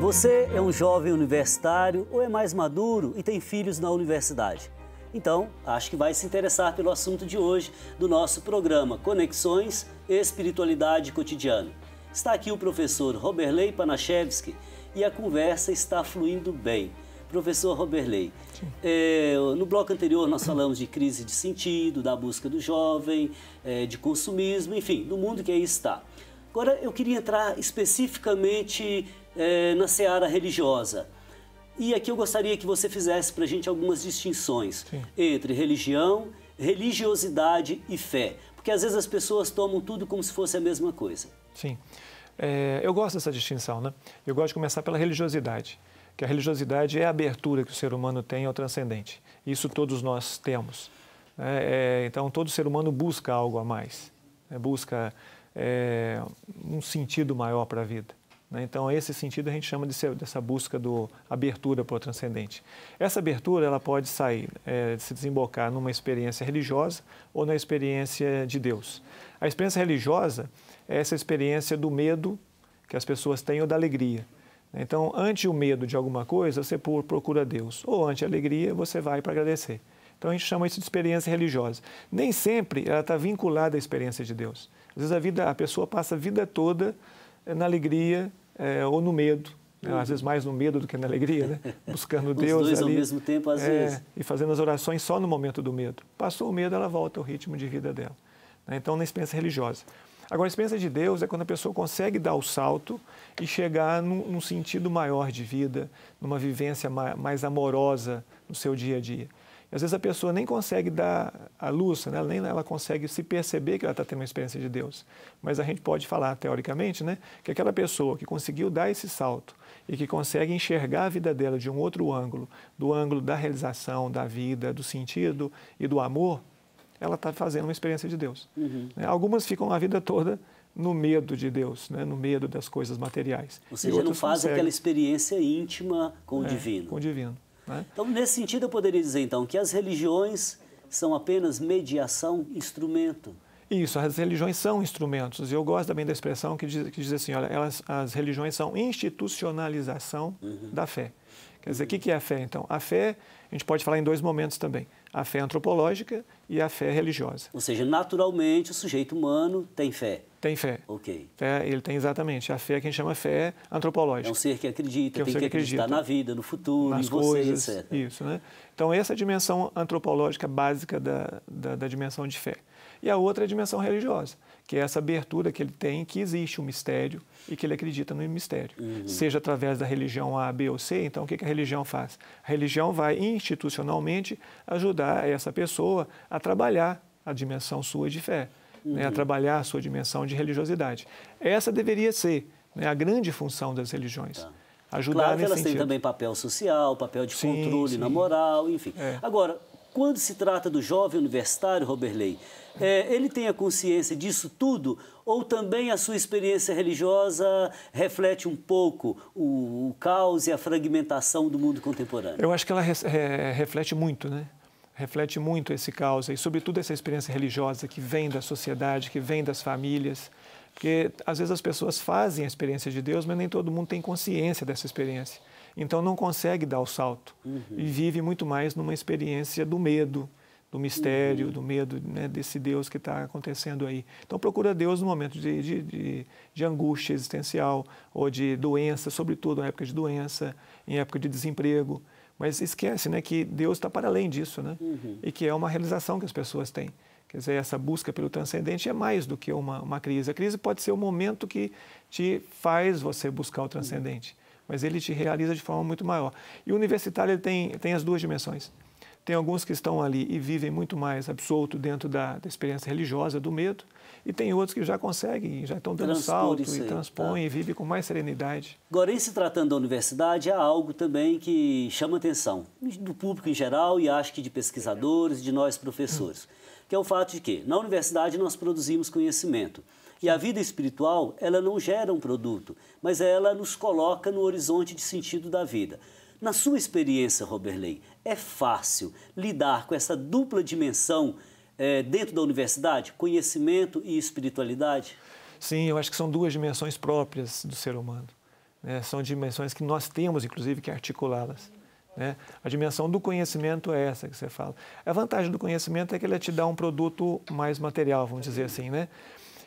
Você é um jovem universitário ou é mais maduro e tem filhos na universidade? Então, acho que vai se interessar pelo assunto de hoje do nosso programa Conexões Espiritualidade Cotidiano. Está aqui o professor Roberley Panachevski e a conversa está fluindo bem. Professor Roberley, é, no bloco anterior nós falamos de crise de sentido, da busca do jovem, é, de consumismo, enfim, do mundo que aí está. Agora eu queria entrar especificamente é, na seara religiosa. E aqui eu gostaria que você fizesse para a gente algumas distinções Sim. entre religião, religiosidade e fé. Porque às vezes as pessoas tomam tudo como se fosse a mesma coisa. Sim. É, eu gosto dessa distinção, né? Eu gosto de começar pela religiosidade que a religiosidade é a abertura que o ser humano tem ao transcendente. Isso todos nós temos. É, é, então, todo ser humano busca algo a mais, né? busca é, um sentido maior para a vida. Né? Então, esse sentido a gente chama de ser, dessa busca do abertura para o transcendente. Essa abertura ela pode sair, é, se desembocar numa experiência religiosa ou na experiência de Deus. A experiência religiosa é essa experiência do medo que as pessoas têm ou da alegria. Então, ante o medo de alguma coisa, você procura Deus. Ou ante a alegria, você vai para agradecer. Então, a gente chama isso de experiência religiosa. Nem sempre ela está vinculada à experiência de Deus. Às vezes, a, vida, a pessoa passa a vida toda eh, na alegria é, ou no medo. Né? Uhum. Às vezes, mais no medo do que na alegria, né? buscando Deus. Os dois ali, ao mesmo tempo, às é, vezes. E fazendo as orações só no momento do medo. Passou o medo, ela volta ao ritmo de vida dela. Né? Então, na experiência religiosa. Agora, a experiência de Deus é quando a pessoa consegue dar o salto e chegar num, num sentido maior de vida, numa vivência mais, mais amorosa no seu dia a dia. E, às vezes a pessoa nem consegue dar a luz, né? nem ela consegue se perceber que ela está tendo uma experiência de Deus. Mas a gente pode falar, teoricamente, né, que aquela pessoa que conseguiu dar esse salto e que consegue enxergar a vida dela de um outro ângulo, do ângulo da realização, da vida, do sentido e do amor, ela está fazendo uma experiência de Deus. Uhum. Né? Algumas ficam a vida toda no medo de Deus, né? no medo das coisas materiais. Ou seja, não faz conseguem. aquela experiência íntima com o é, divino. Com o divino. Né? Então, nesse sentido, eu poderia dizer então que as religiões são apenas mediação, instrumento. Isso, as religiões são instrumentos. Eu gosto também da expressão que diz, que diz assim, olha, elas, as religiões são institucionalização uhum. da fé. Quer dizer, o que é a fé, então? A fé, a gente pode falar em dois momentos também: a fé antropológica e a fé religiosa. Ou seja, naturalmente o sujeito humano tem fé. Tem fé. Ok. Fé, ele tem exatamente. A fé que a gente chama fé antropológica. É um ser que acredita, que é um tem que, que acreditar acredita, na vida, no futuro, nas em coisas, você, etc. Isso, né? Então, essa é a dimensão antropológica básica da, da, da dimensão de fé. E a outra é a dimensão religiosa que é essa abertura que ele tem que existe um mistério e que ele acredita no mistério. Uhum. Seja através da religião A, B ou C, então o que a religião faz? A religião vai institucionalmente ajudar essa pessoa a trabalhar a dimensão sua de fé, uhum. né, a uhum. trabalhar a sua dimensão de religiosidade. Essa deveria ser né, a grande função das religiões. Tá ajudar claro que elas sentido. têm também papel social, papel de sim, controle sim. na moral, enfim. É. Agora, quando se trata do jovem universitário, Roberley, é, ele tem a consciência disso tudo ou também a sua experiência religiosa reflete um pouco o, o caos e a fragmentação do mundo contemporâneo? Eu acho que ela re, re, reflete muito, né? Reflete muito esse caos e, sobretudo, essa experiência religiosa que vem da sociedade, que vem das famílias. Porque, às vezes, as pessoas fazem a experiência de Deus, mas nem todo mundo tem consciência dessa experiência. Então não consegue dar o salto uhum. e vive muito mais numa experiência do medo, do mistério, uhum. do medo né, desse Deus que está acontecendo aí. Então procura Deus no momento de, de, de, de, angústia existencial ou de doença, sobretudo em época de doença, em época de desemprego. Mas esquece né, que Deus está para além disso né? Uhum. e que é uma realização que as pessoas têm. Quer dizer, essa busca pelo transcendente é mais do que uma, uma crise. A crise pode ser o momento que te faz você buscar o uhum. transcendente. Uhum mas ele te realiza de forma muito maior. E o universitário ele tem, tem as duas dimensões. Tem alguns que estão ali e vivem muito mais absolto dentro da, da experiência religiosa, do medo, e tem outros que já conseguem, já estão dando salto e tá. transpõem tá? e vivem com mais serenidade. Agora, em se tratando da universidade, há algo também que chama atenção do público em geral e acho que de pesquisadores, de nós professores, que é o fato de que na universidade nós produzimos conhecimento. E a vida espiritual, ela não gera um produto, mas ela nos coloca no horizonte de sentido da vida. Na sua experiência, Roberley, é fácil lidar com essa dupla dimensão é, dentro da universidade, conhecimento e espiritualidade? Sim, eu acho que são duas dimensões próprias do ser humano. Né? São dimensões que nós temos, inclusive, que articulá-las. Né? A dimensão do conhecimento é essa que você fala. A vantagem do conhecimento é que ele te dá um produto mais material, vamos dizer assim, né?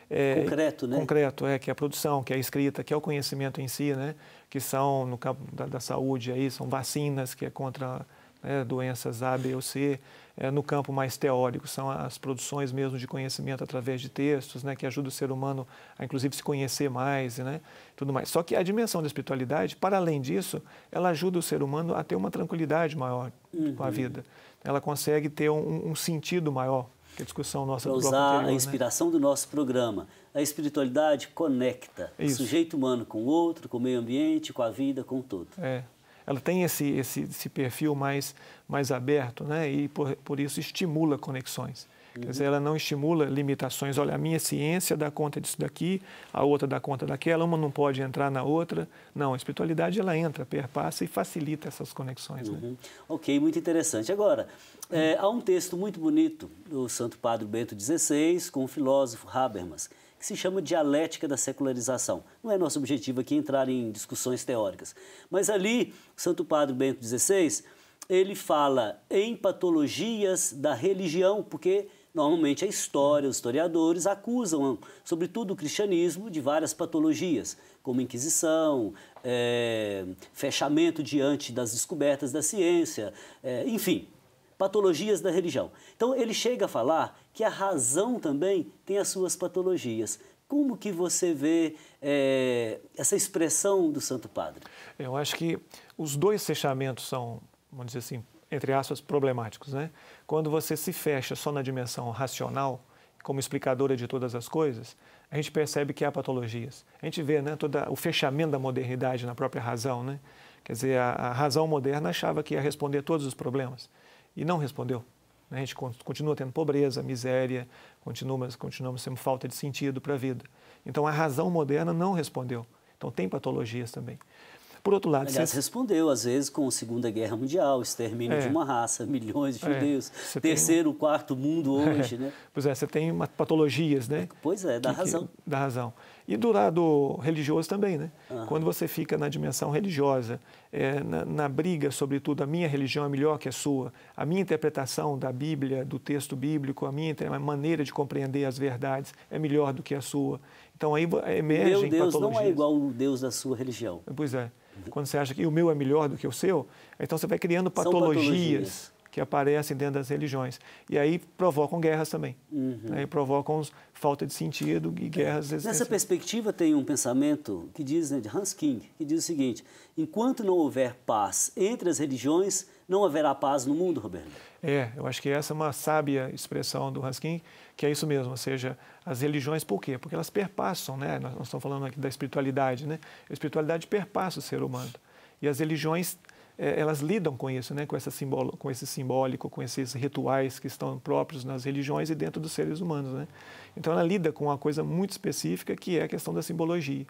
É, concreto, né? Concreto, é, que é a produção, que é a escrita, que é o conhecimento em si, né? Que são, no campo da, da saúde, aí, são vacinas, que é contra né, doenças A, B ou C. É, no campo mais teórico, são as produções mesmo de conhecimento através de textos, né, que ajuda o ser humano a, inclusive, se conhecer mais, né, tudo mais. Só que a dimensão da espiritualidade, para além disso, ela ajuda o ser humano a ter uma tranquilidade maior uhum. com a uhum. vida. Ela consegue ter um, um sentido maior que discussão nossa para usar anterior, a né? inspiração né? do nosso programa. A espiritualidade conecta Isso. o sujeito humano com o outro, com o meio ambiente, com a vida, com tudo. É, ela tem esse, esse, esse perfil mais, mais aberto né? e, por, por isso, estimula conexões. Uhum. Quer dizer, ela não estimula limitações. Olha, a minha ciência dá conta disso daqui, a outra dá conta daquela, uma não pode entrar na outra. Não, a espiritualidade ela entra, perpassa e facilita essas conexões. Né? Uhum. Né? Ok, muito interessante. Agora, é, há um texto muito bonito do Santo Padre Bento XVI com o filósofo Habermas que se chama dialética da secularização. Não é nosso objetivo aqui entrar em discussões teóricas. Mas ali, o Santo Padre Bento XVI, ele fala em patologias da religião, porque normalmente a história, os historiadores acusam, sobretudo o cristianismo, de várias patologias, como inquisição, é, fechamento diante das descobertas da ciência, é, enfim, patologias da religião. Então ele chega a falar que a razão também tem as suas patologias. Como que você vê é, essa expressão do Santo Padre? Eu acho que os dois fechamentos são, vamos dizer assim, entre aspas, problemáticos, né? Quando você se fecha só na dimensão racional, como explicadora de todas as coisas, a gente percebe que há patologias. A gente vê, né, todo o fechamento da modernidade na própria razão, né? Quer dizer, a, a razão moderna achava que ia responder todos os problemas e não respondeu. A gente continua tendo pobreza, miséria, continuamos, continuamos tendo falta de sentido para a vida. Então a razão moderna não respondeu. Então tem patologias também. Por outro lado, Aliás, respondeu às vezes com a Segunda Guerra Mundial, extermínio é. de uma raça, milhões de é. judeus, terceiro, tem... quarto mundo é. hoje, é. né? Pois é, você tem patologias, né? Pois é, dá que, razão. Que, dá razão. E do lado religioso também, né? Uhum. Quando você fica na dimensão religiosa, é, na, na, briga, sobretudo, a minha religião é melhor que a sua, a minha interpretação da Bíblia, do texto bíblico, a minha a maneira de compreender as verdades é melhor do que a sua. Então aí emergem Meu Deus patologias. não é igual o Deus da sua religião. Pois é. Uhum. Quando você acha que o meu é melhor do que o seu, então você vai criando patologias que aparecem dentro das religiões. E aí provocam guerras também. Uhum. Né? E provocam falta de sentido e guerras existenciais. Nessa perspectiva tem um pensamento que diz, né, de Hans King, que diz o seguinte, enquanto não houver paz entre as religiões, não haverá paz no mundo, Roberto. É, eu acho que essa é uma sábia expressão do Hans King, que é isso mesmo, ou seja, as religiões por quê? Porque elas perpassam, né? Nós, nós estamos falando aqui da espiritualidade, né? A espiritualidade perpassa o ser humano. E as religiões é, elas lidam com isso, né? com, essa simbolo, com esse simbólico, com esses rituais que estão próprios nas religiões e dentro dos seres humanos. Né? Então ela lida com uma coisa muito específica que é a questão da simbologia,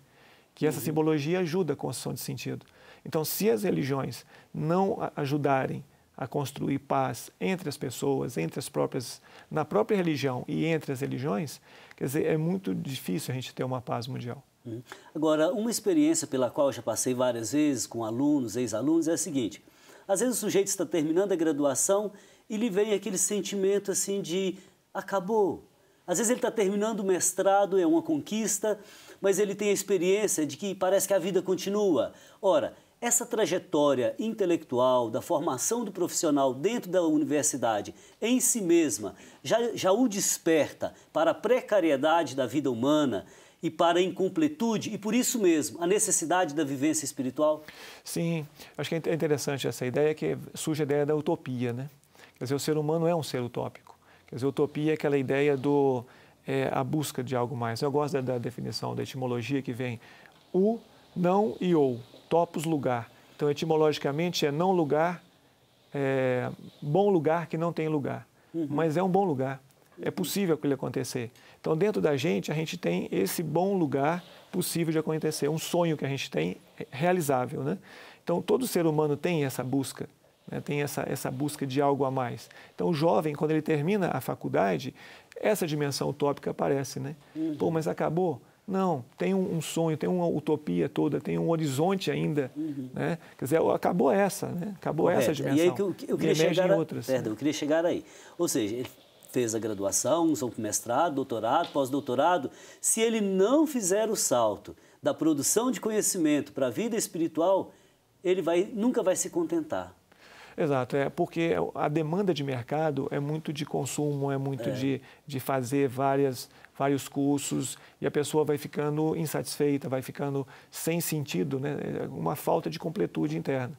que essa uhum. simbologia ajuda a construção de sentido. Então, se as religiões não ajudarem a construir paz entre as pessoas, entre as próprias, na própria religião e entre as religiões, quer dizer, é muito difícil a gente ter uma paz mundial. Uhum. Agora, uma experiência pela qual já passei várias vezes com alunos, ex-alunos, é a seguinte: às vezes o sujeito está terminando a graduação e lhe vem aquele sentimento assim de acabou. Às vezes ele está terminando o mestrado, é uma conquista, mas ele tem a experiência de que parece que a vida continua. Ora, essa trajetória intelectual da formação do profissional dentro da universidade em si mesma já, já o desperta para a precariedade da vida humana, e para a incompletude e por isso mesmo a necessidade da vivência espiritual? Sim, acho que é interessante essa ideia que surge a ideia da utopia, né? Quer dizer, o ser humano é um ser utópico. Quer dizer, utopia é aquela ideia do é, a busca de algo mais. Eu gosto da, da definição da etimologia que vem o não e ou topos lugar. Então etimologicamente é não lugar, é, bom lugar que não tem lugar, uhum. mas é um bom lugar. É possível aquilo acontecer. Então, dentro da gente, a gente tem esse bom lugar possível de acontecer, um sonho que a gente tem é realizável. Né? Então, todo ser humano tem essa busca, né? tem essa, essa busca de algo a mais. Então, o jovem, quando ele termina a faculdade, essa dimensão utópica aparece. Né? Uhum. Pô, mas acabou. Não, tem um, um, sonho, tem uma utopia toda, tem um horizonte ainda. Uhum. Né? Quer dizer, acabou essa, né? acabou Correto. essa dimensão. E aí que eu, eu queria chegar a, outras. Perdão, né? eu queria chegar aí. Ou seja, fez a graduação, ou mestrado, doutorado, pós-doutorado, se ele não fizer o salto da produção de conhecimento para a vida espiritual, ele vai, nunca vai se contentar. Exato, é porque a demanda de mercado é muito de consumo, é muito é. De, de fazer várias, vários cursos e a pessoa vai ficando insatisfeita, vai ficando sem sentido, né? É uma falta de completude interna.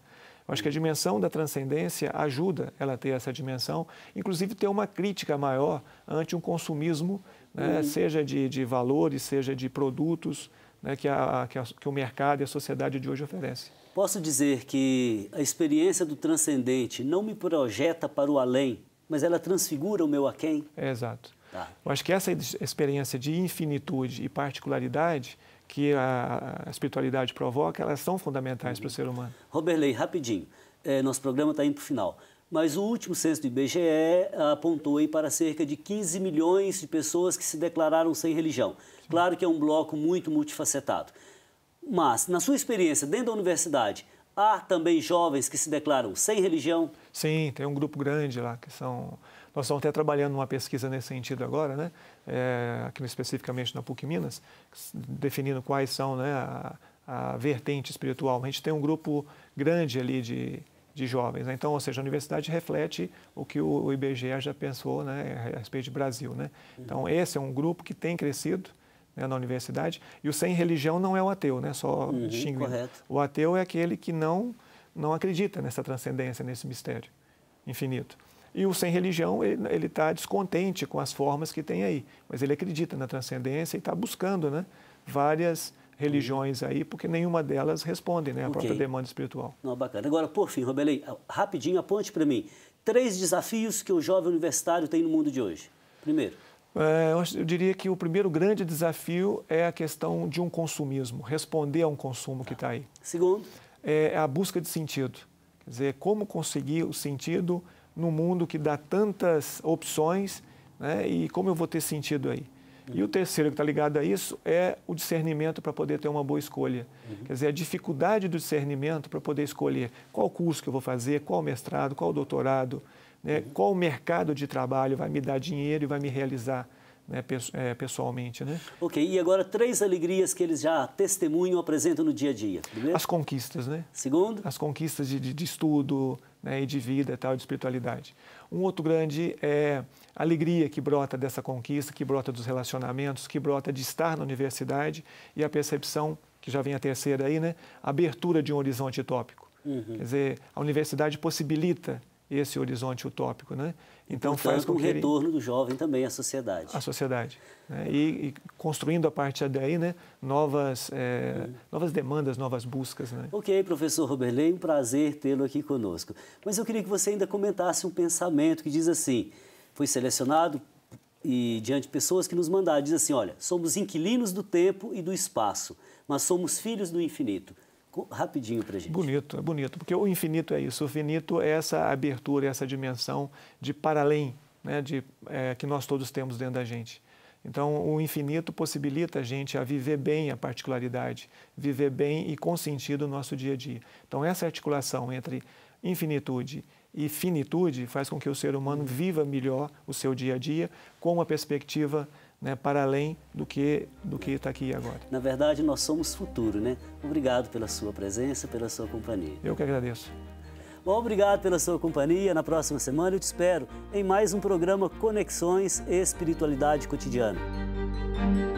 Eu acho que a dimensão da transcendência ajuda ela a ter essa dimensão, inclusive ter uma crítica maior ante um consumismo, né, uhum. seja de, de, valores, seja de produtos né, que, a, que, a, que o mercado e a sociedade de hoje oferecem. Posso dizer que a experiência do transcendente não me projeta para o além, mas ela transfigura o meu aquém? É, exato. Tá. Eu acho que essa experiência de infinitude e particularidade que a, espiritualidade provoca, elas são fundamentais uhum. para o ser humano. Uhum. Robert Lee, rapidinho, é, nosso programa está indo para o final. Mas o último censo do IBGE apontou aí para cerca de 15 milhões de pessoas que se declararam sem religião. Sim. Claro que é um bloco muito multifacetado. Mas, na sua experiência dentro da universidade, há também jovens que se declaram sem religião? Sim, tem um grupo grande lá que são nós estamos até trabalhando uma pesquisa nesse sentido agora, né? É, aqui especificamente na PUC Minas, definindo quais são né, a, a vertente espiritual. A gente tem um grupo grande ali de, de jovens. Né? Então, ou seja, a universidade reflete o que o, o IBGE já pensou né, a respeito do Brasil. Né? Então, esse é um grupo que tem crescido né, na universidade. E o sem religião não é o ateu, né? só uhum, O ateu é aquele que não, não acredita nessa transcendência, nesse mistério infinito. E o sem religião, ele está descontente com as formas que tem aí, mas ele acredita na transcendência e está buscando né, várias religiões aí, porque nenhuma delas responde né, à okay. própria demanda espiritual. Não, bacana. Agora, por fim, Robelei, ah, rapidinho, aponte para mim três desafios que o jovem universitário tem no mundo de hoje. Primeiro. É, eu diria que o primeiro grande desafio é a questão de um consumismo, responder a um consumo que está aí. Segundo? É, é a busca de sentido. Quer dizer, como conseguir o sentido num mundo que dá tantas opções, né? E como eu vou ter sentido aí? E o terceiro que está ligado a isso é o discernimento para poder ter uma boa escolha. Uhum. Quer dizer, a dificuldade do discernimento para poder escolher qual curso que eu vou fazer, qual mestrado, qual doutorado, né? uhum. qual mercado de trabalho vai me dar dinheiro e vai me realizar né? É, pessoalmente. Né? Ok, e agora três alegrias que eles já testemunham, apresentam no dia a dia. Primeiro? As conquistas, né? Segundo? As conquistas de, de, de estudo, né, e de vida e tal, de espiritualidade. Um outro grande é alegria que brota dessa conquista, que brota dos relacionamentos, que brota de estar na universidade e a percepção, que já vem a terceira aí, né, a abertura de um horizonte tópico. Uhum. Quer dizer, a universidade possibilita esse horizonte utópico, né? Então Portanto, faz com um que ele... retorno do jovem também à sociedade. À sociedade. Né? E, e, construindo a partir daí, né, novas, é, uhum. novas demandas, novas buscas. Né? Ok, professor Roberley, um prazer tê-lo aqui conosco. Mas eu queria que você ainda comentasse um pensamento que diz assim, foi selecionado e diante de pessoas que nos mandaram, diz assim, olha, somos inquilinos do tempo e do espaço, mas somos filhos do infinito rapidinho para gente. Bonito, é bonito, porque o infinito é isso. O finito é essa abertura, essa dimensão de para além, né, de, é, que nós todos temos dentro da gente. Então, o infinito possibilita a gente a viver bem a particularidade, viver bem e com sentido o nosso dia a dia. Então, essa articulação entre infinitude e finitude faz com que o ser humano viva melhor o seu dia a dia com uma perspectiva né, para além do que do que está aqui agora. Na verdade, nós somos futuro, né? Obrigado pela sua presença, pela sua companhia. Eu que agradeço. Bom, obrigado pela sua companhia. Na próxima semana eu te espero em mais um programa Conexões Espiritualidade Cotidiana.